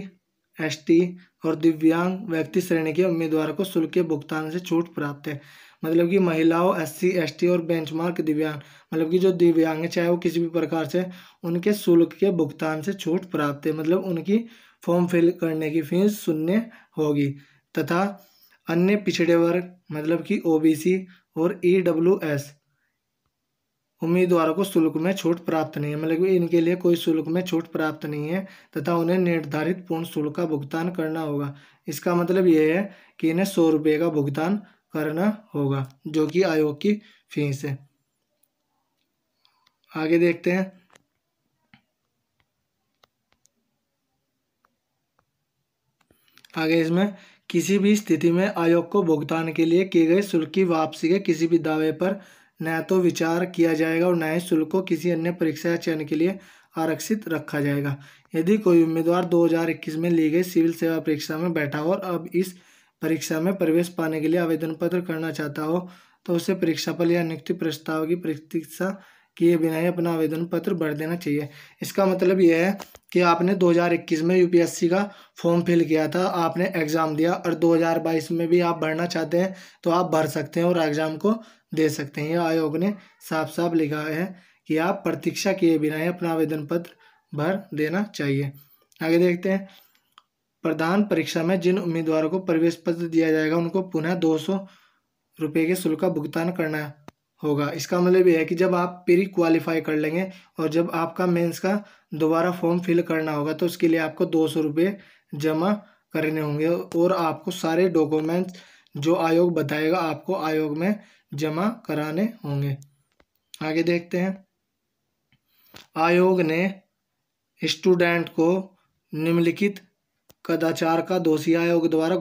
एसटी और दिव्यांग व्यक्ति श्रेणी के उम्मीदवारों को शुल्क के भुगतान से छूट प्राप्त है मतलब कि महिलाओं एससी, एसटी और बेंचमार्क दिव्यांग मतलब कि जो दिव्यांग है चाहे वो किसी भी प्रकार से उनके शुल्क के भुगतान से छूट प्राप्त है मतलब उनकी फॉर्म फिल करने की फीस शून्य होगी तथा अन्य पिछड़े वर्ग मतलब कि ओबीसी और ईडब्ल्यूएस e उम्मीदवारों को शुल्क में छूट प्राप्त नहीं है मतलब इनके लिए कोई शुल्क में छूट प्राप्त नहीं है तथा उन्हें निर्धारित पूर्ण शुल्क का भुगतान करना होगा इसका मतलब यह है कि इन्हें सौ रुपये का भुगतान करना होगा जो कि आयोग की फीस है आगे देखते हैं आगे इसमें किसी भी स्थिति में आयोग को भुगतान के लिए किए गए शुल्क की वापसी के किसी भी दावे पर न तो विचार किया जाएगा और न ही शुल्क को किसी अन्य परीक्षा या चयन के लिए आरक्षित रखा जाएगा यदि कोई उम्मीदवार 2021 में ली गई सिविल सेवा परीक्षा में बैठा हो और अब इस परीक्षा में प्रवेश पाने के लिए आवेदन पत्र करना चाहता हो तो उसे परीक्षा पर या नियुक्ति प्रस्ताव की प्रतीक्षा किए बिना ही अपना आवेदन पत्र भर देना चाहिए इसका मतलब यह है कि आपने 2021 में यूपीएससी का फॉर्म फिल किया था आपने एग्ज़ाम दिया और 2022 में भी आप भरना चाहते हैं तो आप भर सकते हैं और एग्ज़ाम को दे सकते हैं यह आयोग ने साफ साफ लिखा है कि आप प्रतीक्षा किए बिना ही अपना आवेदन पत्र भर देना चाहिए आगे देखते हैं प्रधान परीक्षा में जिन उम्मीदवारों को प्रवेश पत्र दिया जाएगा उनको पुनः दो सौ रुपये के शुल्क का भुगतान करना है होगा इसका मतलब ये है कि जब आप प्री क्वालिफाई कर लेंगे और जब आपका मेंस का दोबारा फॉर्म फिल करना होगा तो उसके लिए आपको दो सौ रुपये जमा करने होंगे और आपको सारे डॉक्यूमेंट्स जो आयोग बताएगा आपको आयोग में जमा कराने होंगे आगे देखते हैं आयोग ने स्टूडेंट को निम्नलिखित कदाचार का दोषी आयोग द्वारा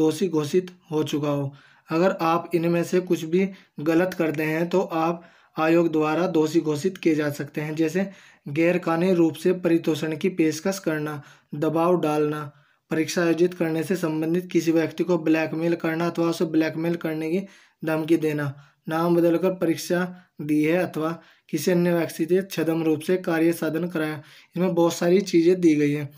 दोषी घोषित हो चुका हो अगर आप इनमें से कुछ भी गलत करते हैं तो आप आयोग द्वारा दोषी घोषित किए जा सकते हैं जैसे गैरकानूनी रूप से परितोषण की पेशकश करना दबाव डालना परीक्षा आयोजित करने से संबंधित किसी व्यक्ति को ब्लैकमेल करना अथवा उसे ब्लैकमेल करने की धमकी देना नाम बदलकर परीक्षा दी है अथवा किसी अन्य व्यक्ति से छदम रूप से कार्य साधन कराया इसमें बहुत सारी चीज़ें दी गई हैं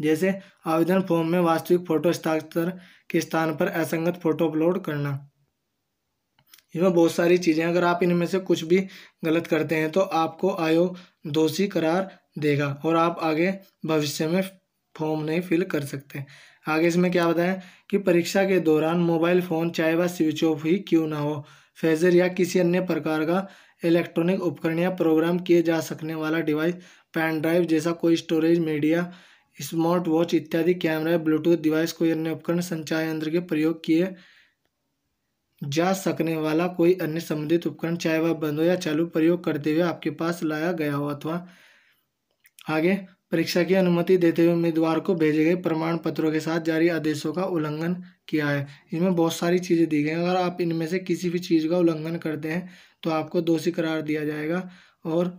जैसे आवेदन फॉर्म में वास्तविक फोटो हस्ताक्षर के स्थान पर असंगत फोटो अपलोड करना इसमें बहुत सारी चीज़ें अगर आप इनमें से कुछ भी गलत करते हैं तो आपको आयोग दोषी करार देगा और आप आगे भविष्य में फॉर्म नहीं फिल कर सकते आगे इसमें क्या बताएं कि परीक्षा के दौरान मोबाइल फ़ोन चाहे वह स्विच ऑफ ही क्यों ना हो फेजर या किसी अन्य प्रकार का इलेक्ट्रॉनिक उपकरण या प्रोग्राम किए जा सकने वाला डिवाइस पैन ड्राइव जैसा कोई स्टोरेज मीडिया स्मार्ट वॉच इत्यादि कैमरा ब्लूटूथ डिवाइस कोई अन्य उपकरण संचार यंत्र के प्रयोग किए जा सकने वाला कोई अन्य संबंधित उपकरण चाहे वह बंद हो या चालू प्रयोग करते हुए आपके पास लाया गया हो अथवा आगे परीक्षा की अनुमति देते हुए उम्मीदवार को भेजे गए प्रमाण पत्रों के साथ जारी आदेशों का उल्लंघन किया है इनमें बहुत सारी चीज़ें दी गई हैं अगर आप इनमें से किसी भी चीज़ का उल्लंघन करते हैं तो आपको दोषी करार दिया जाएगा और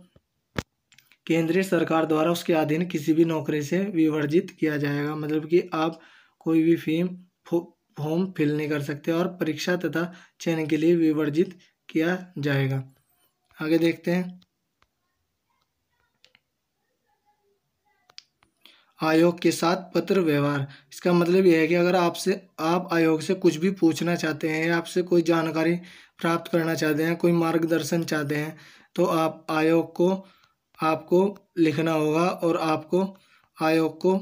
केंद्रीय सरकार द्वारा उसके अधीन किसी भी नौकरी से विवर्जित किया जाएगा मतलब कि आप कोई भी फीम फॉर्म फिल नहीं कर सकते और परीक्षा तथा चयन के लिए विवर्जित किया जाएगा आगे देखते हैं आयोग के साथ पत्र व्यवहार इसका मतलब यह है कि अगर आपसे आप आयोग से कुछ भी पूछना चाहते हैं या आपसे कोई जानकारी प्राप्त करना चाहते हैं कोई मार्गदर्शन चाहते हैं तो आप आयोग को आपको लिखना होगा और आपको आयोग को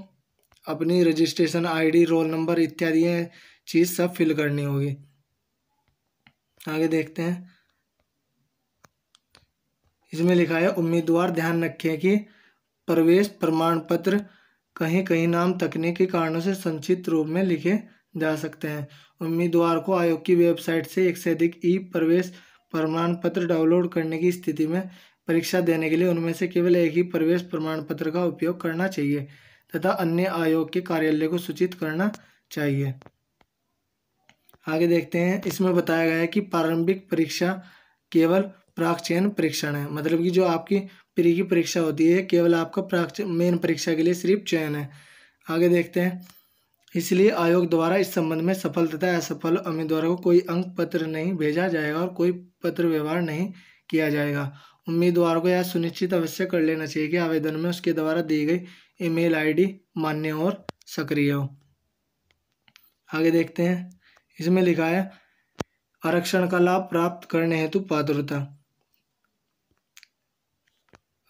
अपनी रजिस्ट्रेशन आईडी रोल नंबर इत्यादि चीज़ सब फिल करनी होगी आगे देखते हैं इसमें लिखा है उम्मीदवार ध्यान रखें कि प्रवेश प्रमाण पत्र कहीं कहीं नाम तकनीकी कारणों से संचित रूप में लिखे जा सकते हैं उम्मीदवार को आयोग की वेबसाइट से एक से अधिक ई प्रवेश प्रमाण पत्र डाउनलोड करने की स्थिति में परीक्षा देने के लिए उनमें से केवल एक ही प्रवेश प्रमाण पत्र का उपयोग करना चाहिए तथा अन्य आयोग के कार्यालय को सूचित करना चाहिए आगे देखते हैं इसमें बताया गया है कि प्रारंभिक परीक्षा केवल प्राक चयन परीक्षण है मतलब कि जो आपकी प्री की परीक्षा होती है केवल आपका प्राक मेन परीक्षा के लिए सिर्फ चयन है आगे देखते हैं इसलिए आयोग द्वारा इस संबंध में सफल तथा असफल उम्मीदवारों को कोई अंक पत्र नहीं भेजा जाएगा और कोई पत्र व्यवहार नहीं किया जाएगा उम्मीदवार को यह सुनिश्चित अवश्य कर लेना चाहिए कि आवेदन में उसके द्वारा दी गई ईमेल आईडी मान्य और सक्रिय हो आगे देखते हैं इसमें लिखा है आरक्षण का लाभ प्राप्त करने हेतु पात्रता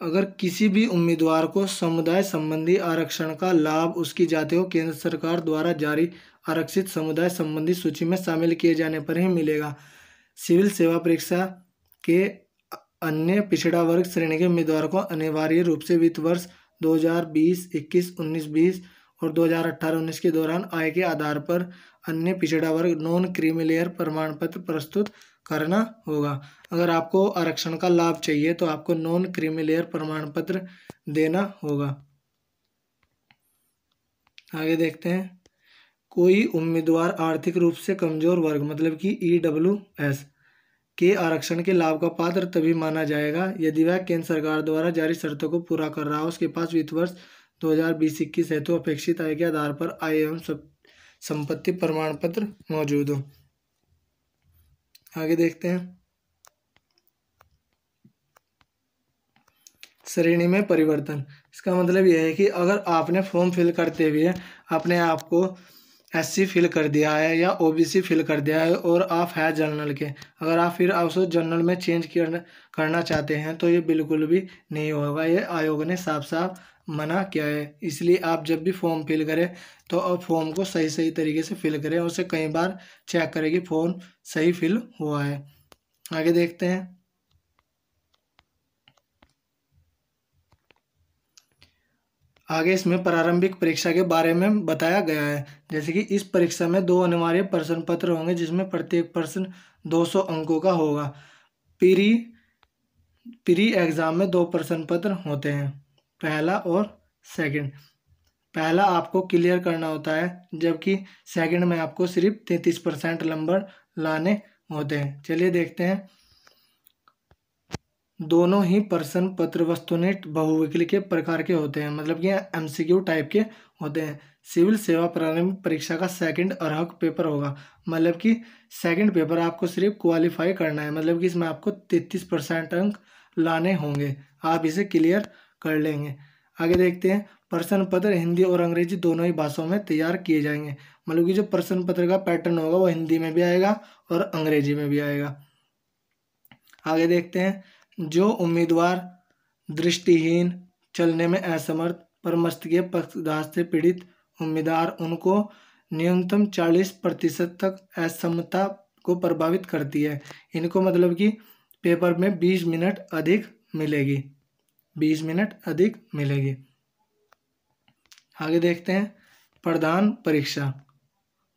अगर किसी भी उम्मीदवार को समुदाय संबंधी आरक्षण का लाभ उसकी जाति को केंद्र सरकार द्वारा जारी आरक्षित समुदाय संबंधी सूची में शामिल किए जाने पर ही मिलेगा सिविल सेवा परीक्षा के अन्य पिछड़ा वर्ग श्रेणी के उम्मीदवार को अनिवार्य रूप से वित्त वर्ष 2020 21 19 20 और 2018 19 के दौरान आय के आधार पर अन्य पिछड़ा वर्ग नॉन क्रीमिलेयर प्रमाण पत्र प्रस्तुत करना होगा अगर आपको आरक्षण का लाभ चाहिए तो आपको नॉन क्रीमिलेयर प्रमाण पत्र देना होगा आगे देखते हैं कोई उम्मीदवार आर्थिक रूप से कमजोर वर्ग मतलब कि ई डब्ल्यू एस के आरक्षण के लाभ का पात्र तभी माना जाएगा यदि वह केंद्र सरकार द्वारा जारी शर्तों को पूरा कर रहा हो उसके पास वित्त वर्ष दो हज़ार बीस इक्कीस हेतु अपेक्षित आय के आधार पर आय एवं संपत्ति प्रमाण पत्र मौजूद हो आगे देखते हैं श्रेणी में परिवर्तन इसका मतलब यह है कि अगर आपने फॉर्म फिल करते हुए अपने आप को एससी फिल कर दिया है या ओबीसी फिल कर दिया है और आप है जनरल के अगर आप फिर आप उस जनरल में चेंज करना चाहते हैं तो ये बिल्कुल भी नहीं होगा ये आयोग ने साफ साफ मना किया है इसलिए आप जब भी फॉर्म फिल करें तो अब फॉर्म को सही सही तरीके से फिल करें उसे कई बार चेक करें कि फॉर्म सही फिल हुआ है आगे देखते हैं आगे इसमें प्रारंभिक परीक्षा के बारे में बताया गया है जैसे कि इस परीक्षा में दो अनिवार्य प्रश्न पत्र होंगे जिसमें प्रत्येक प्रश्न 200 अंकों का होगा प्री प्री एग्ज़ाम में दो प्रश्न पत्र होते हैं पहला और सेकंड पहला आपको क्लियर करना होता है जबकि सेकंड में आपको सिर्फ तैंतीस परसेंट नंबर लाने होते हैं चलिए देखते हैं दोनों ही प्रश्न पत्र वस्तुनिट बहुविकल के प्रकार के होते हैं मतलब कि एमसीक्यू टाइप के होते हैं सिविल सेवा प्रारंभिक परीक्षा का सेकंड अर्हक पेपर होगा मतलब कि सेकंड पेपर आपको सिर्फ क्वालिफाई करना है मतलब कि इसमें आपको तैतीस परसेंट अंक लाने होंगे आप इसे क्लियर कर लेंगे आगे देखते हैं प्रश्न पत्र हिंदी और अंग्रेजी दोनों ही भाषाओं में तैयार किए जाएंगे मतलब कि जो प्रश्न पत्र का पैटर्न होगा वो हिंदी में भी आएगा और अंग्रेजी में भी आएगा आगे देखते हैं जो उम्मीदवार दृष्टिहीन चलने में असमर्थ पर मस्तिष्कीय पक्षधार से पीड़ित उम्मीदवार उनको न्यूनतम चालीस प्रतिशत तक असमता को प्रभावित करती है इनको मतलब कि पेपर में बीस मिनट अधिक मिलेगी बीस मिनट अधिक मिलेगी आगे देखते हैं प्रधान परीक्षा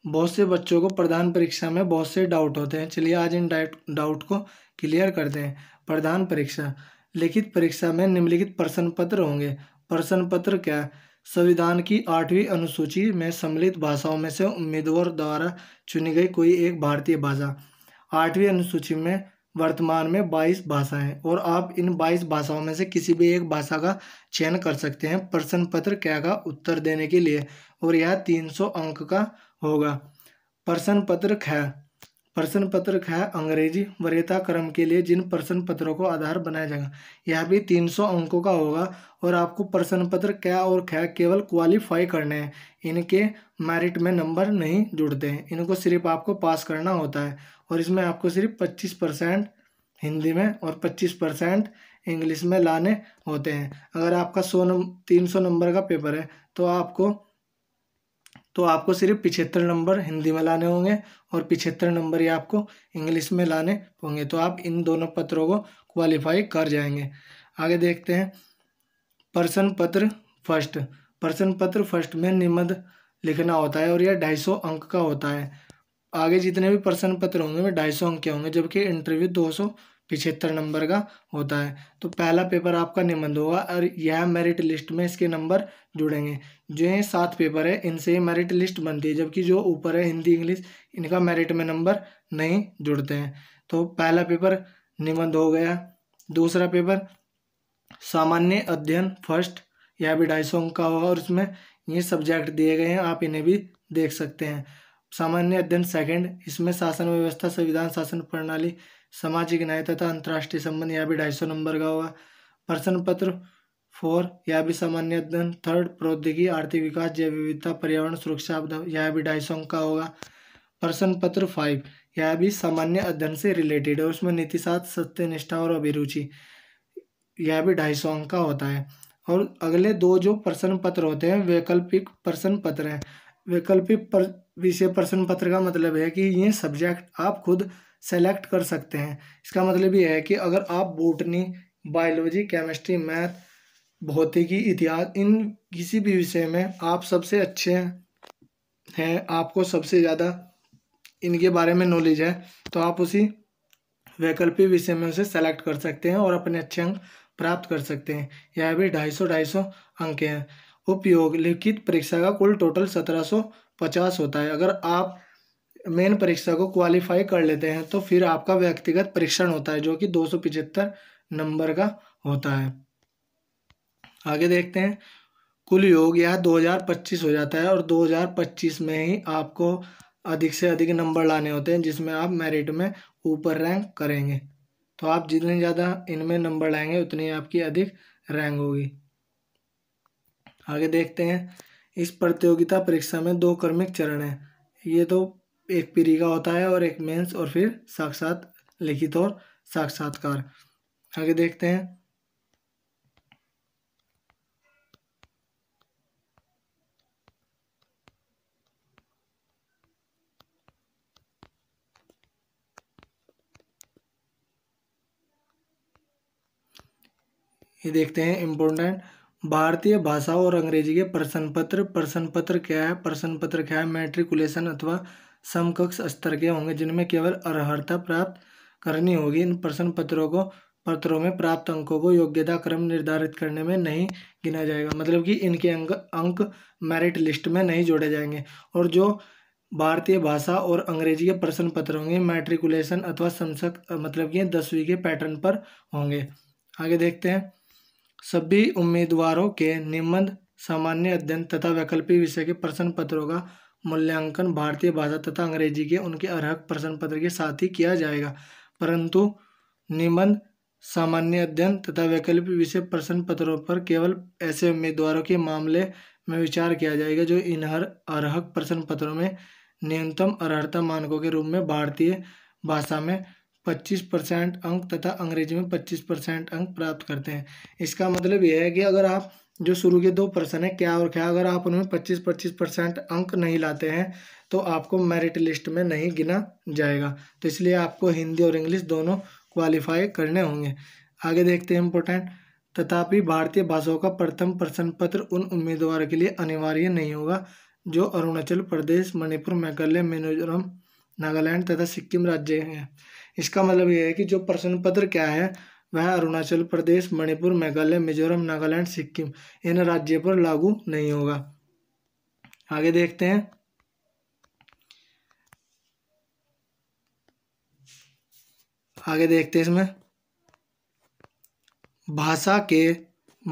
बहुत से बच्चों को प्रधान परीक्षा में बहुत से डाउट होते हैं चलिए आज इन डाउट को क्लियर करते हैं प्रधान परीक्षा लिखित परीक्षा में निम्नलिखित प्रश्न पत्र होंगे प्रश्न पत्र क्या संविधान की आठवीं अनुसूची में सम्मिलित भाषाओं में से उम्मीदवार द्वारा चुनी गई कोई एक भारतीय भाषा आठवीं अनुसूची में वर्तमान में बाईस भाषाएं और आप इन बाईस भाषाओं में से किसी भी एक भाषा का चयन कर सकते हैं प्रश्न पत्र क्या का उत्तर देने के लिए और यह तीन सौ अंक का होगा प्रश्न पत्र खै प्रश्न पत्र है अंग्रेजी वरीयता क्रम के लिए जिन प्रश्न पत्रों को आधार बनाया जाएगा यह भी 300 अंकों का होगा और आपको प्रश्न पत्र क्या और क्या केवल क्वालिफाई करने हैं इनके मेरिट में नंबर नहीं जुड़ते हैं इनको सिर्फ आपको पास करना होता है और इसमें आपको सिर्फ पच्चीस परसेंट हिंदी में और पच्चीस परसेंट इंग्लिश में लाने होते हैं अगर आपका सौ नंबर तीन सौ नंबर का पेपर है तो आपको तो आपको सिर्फ पिछहत्तर नंबर हिंदी में लाने होंगे और पिछहत्तर नंबर ही आपको इंग्लिश में लाने होंगे तो आप इन दोनों पत्रों को क्वालिफाई कर जाएंगे आगे देखते हैं प्रश्न पत्र फर्स्ट प्रश्न पत्र फर्स्ट में निबंध लिखना होता है और यह ढाई सौ अंक का होता है आगे जितने भी प्रश्न पत्र होंगे वे ढाई सौ अंक के होंगे जबकि इंटरव्यू दो सौ पिछहत्तर नंबर का होता है तो पहला पेपर आपका निबंध होगा और यह मेरिट लिस्ट में इसके नंबर जुड़ेंगे जो ये सात पेपर है इनसे मेरिट लिस्ट बनती है जबकि जो ऊपर है हिंदी इंग्लिश इनका मेरिट में नंबर नहीं जुड़ते हैं तो पहला पेपर निबंध हो गया दूसरा पेपर सामान्य अध्ययन फर्स्ट यह भी ढाई सौ का होगा और इसमें ये सब्जेक्ट दिए गए हैं आप इन्हें भी देख सकते हैं सामान्य अध्ययन सेकंड इसमें शासन व्यवस्था संविधान शासन प्रणाली सामाजिक न्याय तथा अंतर्राष्ट्रीय संबंध यह भी ढाई सौ नंबर का होगा प्रश्न पत्र फोर यह भी सामान्य अध्ययन थर्ड प्रौद्योगिकी आर्थिक विकास जैव विविधता पर्यावरण सुरक्षा आपदा यह भी ढाई सौ का होगा प्रश्न पत्र फाइव यह भी सामान्य अध्ययन से रिलेटेड है उसमें नीति साथ सत्य निष्ठा और अभिरुचि यह भी ढाई सौ अंक का होता है और अगले दो जो प्रश्न पत्र होते हैं वैकल्पिक प्रश्न पत्र हैं वैकल्पिक विषय प्रश्न पत्र का मतलब है कि ये सब्जेक्ट आप खुद सेलेक्ट कर सकते हैं इसका मतलब ये है कि अगर आप बोटनी बायोलॉजी केमिस्ट्री मैथ भौतिकी इतिहास इन किसी भी विषय में आप सबसे अच्छे हैं आपको सबसे ज़्यादा इनके बारे में नॉलेज है तो आप उसी वैकल्पिक विषय में उसे सेलेक्ट कर सकते हैं और अपने अच्छे अंक प्राप्त कर सकते हैं यह भी ढाई सौ ढाई सौ अंक हैं उपयोग लिखित परीक्षा का कुल टोटल सत्रह सौ पचास होता है अगर आप मेन परीक्षा को क्वालिफाई कर लेते हैं तो फिर आपका व्यक्तिगत परीक्षण होता है जो कि दो नंबर का होता है आगे देखते हैं कुल योग यह 2025 हो जाता है और 2025 में ही आपको अधिक से अधिक नंबर लाने होते हैं जिसमें आप मेरिट में ऊपर रैंक करेंगे तो आप जितने ज़्यादा इनमें नंबर लाएंगे उतनी आपकी अधिक रैंक होगी आगे देखते हैं इस प्रतियोगिता परीक्षा में दो क्रमिक चरण हैं ये तो एक पीरिका होता है और एक मेंस और फिर साक्षात लिखित और साक्षात्कार आगे देखते हैं ये देखते हैं इम्पोर्टेंट भारतीय भाषा और अंग्रेजी के प्रश्न पत्र प्रश्न पत्र क्या है प्रश्न पत्र क्या है मैट्रिकुलेशन अथवा समकक्ष स्तर के होंगे जिनमें केवल अर्हता प्राप्त करनी होगी इन प्रश्न पत्रों को पत्रों में प्राप्त अंकों को योग्यता क्रम निर्धारित करने में नहीं गिना जाएगा मतलब कि इनके अंक अंक मेरिट लिस्ट में नहीं जोड़े जाएंगे और जो भारतीय भाषा और अंग्रेजी के प्रश्न पत्र होंगे मैट्रिकुलेशन अथवा संसक मतलब कि दसवीं के पैटर्न पर होंगे आगे देखते हैं सभी उम्मीदवारों के निबंध सामान्य अध्ययन तथा वैकल्पिक विषय के प्रश्न पत्रों का मूल्यांकन भारतीय भाषा तथा अंग्रेजी के उनके अर्क प्रश्न पत्र के साथ ही किया जाएगा परंतु निबंध सामान्य अध्ययन तथा वैकल्पिक विषय प्रश्न पत्रों पर केवल ऐसे उम्मीदवारों के मामले में विचार किया जाएगा जो इन हर अर्क प्रश्न पत्रों में न्यूनतम अर्हता मानकों के रूप में भारतीय भाषा में 25 परसेंट अंक तथा अंग्रेजी में 25 परसेंट अंक प्राप्त करते हैं इसका मतलब यह है कि अगर आप जो शुरू के दो प्रश्न हैं क्या और क्या अगर आप उनमें 25 25 परसेंट अंक नहीं लाते हैं तो आपको मेरिट लिस्ट में नहीं गिना जाएगा तो इसलिए आपको हिंदी और इंग्लिश दोनों क्वालिफाई करने होंगे आगे देखते हैं इम्पोर्टेंट तथापि भारतीय भाषाओं का प्रथम प्रश्न पत्र उन उम्मीदवारों के लिए अनिवार्य नहीं होगा जो अरुणाचल प्रदेश मणिपुर मेघालय मिजोरम नागालैंड तथा सिक्किम राज्य हैं इसका मतलब यह है कि जो प्रश्न पत्र क्या है वह अरुणाचल प्रदेश मणिपुर मेघालय मिजोरम नागालैंड सिक्किम इन राज्यों पर लागू नहीं होगा आगे देखते हैं आगे देखते हैं इसमें भाषा के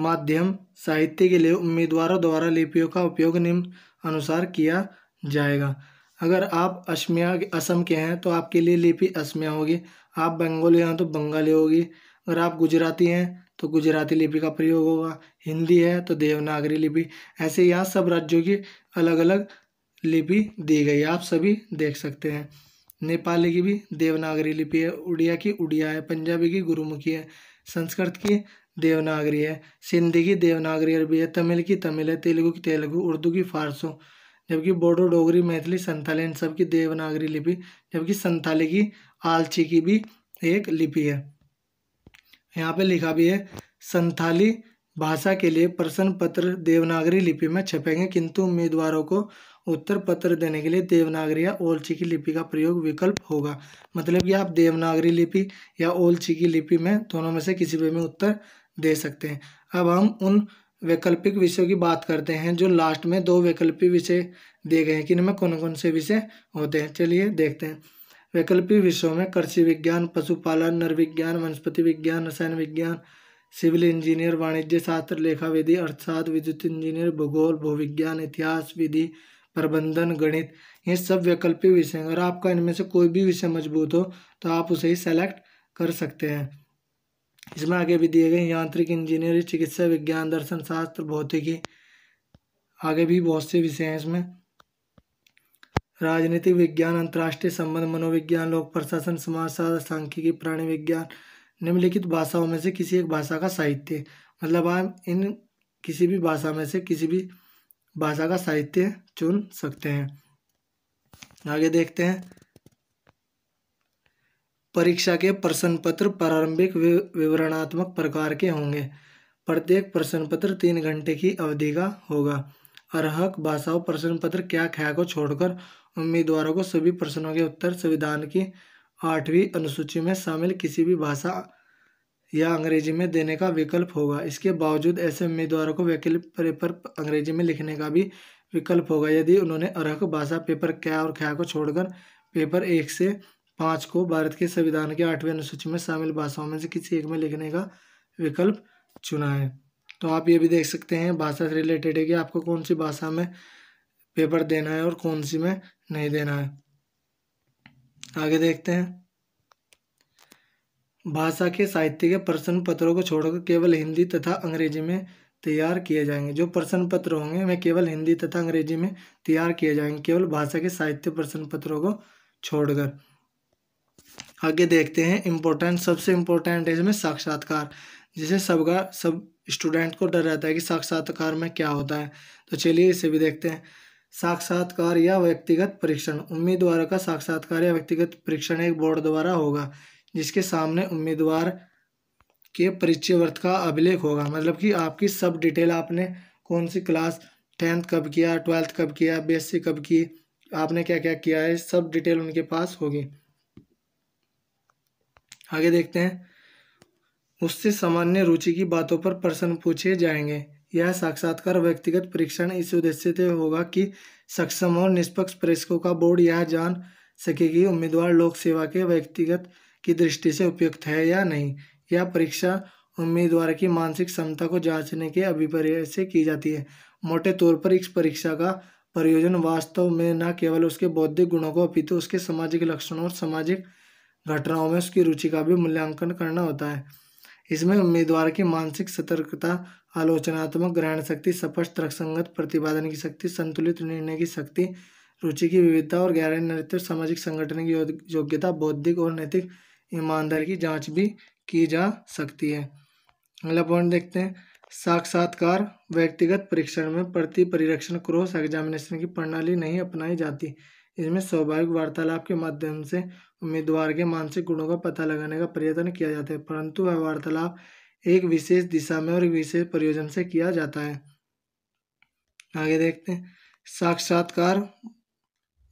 माध्यम साहित्य के लिए उम्मीदवारों द्वारा लिपियों का उपयोग निम्न अनुसार किया जाएगा अगर आप असमिया असम के हैं तो आपके लिए लिपि असमिया होगी आप बंगाली हैं तो बंगाली होगी अगर आप गुजराती हैं तो गुजराती लिपि का प्रयोग होगा हिंदी है तो देवनागरी लिपि ऐसे यहाँ सब राज्यों की अलग अलग लिपि दी गई आप सभी देख सकते हैं नेपाली की भी देवनागरी लिपि है उड़िया की उड़िया है पंजाबी की गुरुमुखी है संस्कृत की देवनागरी है सिंधी की देवनागरी अरबी है तमिल की तमिल है तेलुगु की तेलुगु उर्दू की फारसों जबकि बोडो डोगरी मैथिली संथाली इन सब की देवनागरी लिपि जबकि संथाली की आलची की भी एक लिपि है यहाँ पे लिखा भी है संथाली भाषा के लिए प्रश्न पत्र देवनागरी लिपि में छपेंगे किंतु उम्मीदवारों को उत्तर पत्र देने के लिए देवनागरी या ओलची की लिपि का प्रयोग विकल्प होगा मतलब कि आप देवनागरी लिपि या ओलची की लिपि में दोनों में से किसी भी में उत्तर दे सकते हैं अब हम उन वैकल्पिक विषयों की बात करते हैं जो लास्ट में दो वैकल्पिक विषय दिए गए हैं कि इनमें कौन कौन से विषय होते हैं चलिए देखते हैं वैकल्पिक विषयों में कृषि विज्ञान पशुपालन नरविज्ञान वनस्पति विज्ञान रसायन विज्ञान सिविल इंजीनियर वाणिज्य शास्त्र लेखा विधि अर्थशास्त्र विद्युत इंजीनियर भूगोल भूविज्ञान इतिहास विधि प्रबंधन गणित ये सब वैकल्पिक विषय हैं अगर आपका इनमें से कोई भी विषय मजबूत हो तो आप उसे ही सेलेक्ट कर सकते हैं इसमें आगे भी दिए गए यांत्रिक इंजीनियरिंग चिकित्सा विज्ञान दर्शन शास्त्र भौतिकी आगे भी बहुत से विषय हैं इसमें राजनीतिक विज्ञान अंतर्राष्ट्रीय संबंध मनोविज्ञान लोक प्रशासन समाजशास्त्र सांख्यिकी प्राणी विज्ञान निम्नलिखित भाषाओं में से किसी एक भाषा का साहित्य मतलब आप इन किसी भी भाषा में से किसी भी भाषा का साहित्य चुन सकते हैं आगे देखते हैं परीक्षा के प्रश्न पत्र प्रारंभिक विवरणात्मक प्रकार के होंगे प्रत्येक प्रश्न पत्र तीन घंटे की अवधि का होगा अरहक भाषाओं प्रश्न पत्र क्या ख्या को छोड़कर उम्मीदवारों को सभी प्रश्नों के उत्तर संविधान की आठवीं अनुसूची में शामिल किसी भी भाषा या अंग्रेजी में देने का विकल्प होगा इसके बावजूद ऐसे उम्मीदवारों को वैकल्पिक पेपर अंग्रेजी में लिखने का भी विकल्प होगा यदि उन्होंने अरहक भाषा पेपर क्या और ख्या को छोड़कर पेपर एक से पाँच को भारत के संविधान के आठवें अनुसूची में शामिल भाषाओं में से किसी एक में लिखने का विकल्प चुना है तो आप ये भी देख सकते हैं भाषा से रिलेटेड है कि आपको कौन सी भाषा में पेपर देना है और कौन सी में नहीं देना है आगे देखते हैं भाषा के साहित्य के प्रश्न पत्रों को छोड़कर केवल हिंदी तथा अंग्रेजी में तैयार किए जाएंगे जो प्रश्न पत्र होंगे वे केवल हिंदी तथा अंग्रेजी में तैयार किए जाएंगे केवल भाषा के साहित्य प्रश्न पत्रों को छोड़कर आगे देखते हैं इम्पोर्टेंट सबसे इम्पोर्टेंट है इसमें साक्षात्कार जिसे सबका सब स्टूडेंट को डर रहता है कि साक्षात्कार में क्या होता है तो चलिए इसे भी देखते हैं साक्षात्कार या व्यक्तिगत परीक्षण उम्मीदवार का साक्षात्कार या व्यक्तिगत परीक्षण एक बोर्ड द्वारा होगा जिसके सामने उम्मीदवार के परिचय वर्त का अभिलेख होगा मतलब कि आपकी सब डिटेल आपने कौन सी क्लास टेंथ कब किया ट्वेल्थ कब किया बीएससी कब की आपने क्या क्या किया है सब डिटेल उनके पास होगी आगे देखते हैं उससे सामान्य रुचि की बातों पर प्रश्न पूछे जाएंगे यह साक्षात्कार व्यक्तिगत परीक्षण इस उद्देश्य से होगा कि सक्षम और निष्पक्ष प्रेक्षकों का बोर्ड यह जान सके कि उम्मीदवार लोक सेवा के व्यक्तिगत की दृष्टि से उपयुक्त है या नहीं यह परीक्षा उम्मीदवार की मानसिक क्षमता को जांचने के अभिप्राय से की जाती है मोटे तौर पर इस परीक्षा का प्रयोजन वास्तव में न केवल उसके बौद्धिक गुणों को अपितु उसके सामाजिक लक्षणों और सामाजिक घटनाओं में उसकी रुचि का भी मूल्यांकन करना होता है इसमें उम्मीदवार की मानसिक सतर्कता आलोचनात्मक ग्रहण शक्ति स्पष्ट तर्कसंगत प्रतिपादन की शक्ति संतुलित निर्णय की शक्ति रुचि की विविधता और गहरे नृत्य सामाजिक संगठन की योग्यता बौद्धिक और नैतिक ईमानदारी की जांच भी की जा सकती है अगला पॉइंट देखते हैं साक्षात्कार व्यक्तिगत परीक्षण में प्रति परिरक्षण क्रॉस एग्जामिनेशन की प्रणाली नहीं अपनाई जाती इसमें स्वाभाविक वार्तालाप के माध्यम से उम्मीदवार के मानसिक गुणों का पता लगाने का प्रयत्न किया जाता है परंतु वह वार्तालाप एक विशेष दिशा में और एक विशेष प्रयोजन से किया जाता है आगे देखते हैं साक्षात्कार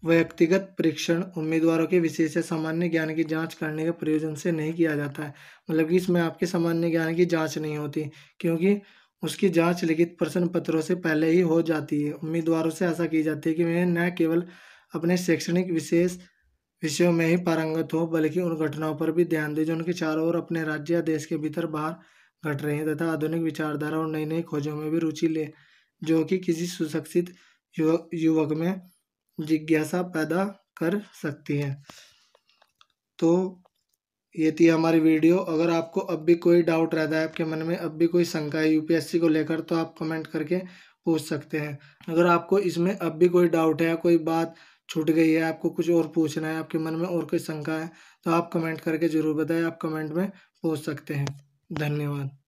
व्यक्तिगत परीक्षण उम्मीदवारों के विशेष या सामान्य ज्ञान की जांच करने के प्रयोजन से नहीं किया जाता है मतलब कि इसमें आपके सामान्य ज्ञान की जांच नहीं होती क्योंकि उसकी जांच लिखित प्रश्न पत्रों से पहले ही हो जाती है उम्मीदवारों से आशा की जाती है कि वे न केवल अपने शैक्षणिक विशेष विषयों में ही पारंगत हो बल्कि उन घटनाओं पर भी ध्यान दें जो उनके चारों ओर अपने राज्य या देश के भीतर बाहर घट रहे हैं तथा आधुनिक विचारधारा और नई नई खोजों में भी रुचि लें जो कि किसी सुशिक्षित युवक युवक में जिज्ञासा पैदा कर सकती है तो ये थी हमारी वीडियो अगर आपको अब भी कोई डाउट रहता है आपके मन में अब भी कोई शंका है यूपीएससी को लेकर तो आप कमेंट करके पूछ सकते हैं अगर आपको इसमें अब भी कोई डाउट है या कोई बात छूट गई है आपको कुछ और पूछना है आपके मन में और कोई शंका है तो आप कमेंट करके ज़रूर बताएं आप कमेंट में पूछ सकते हैं धन्यवाद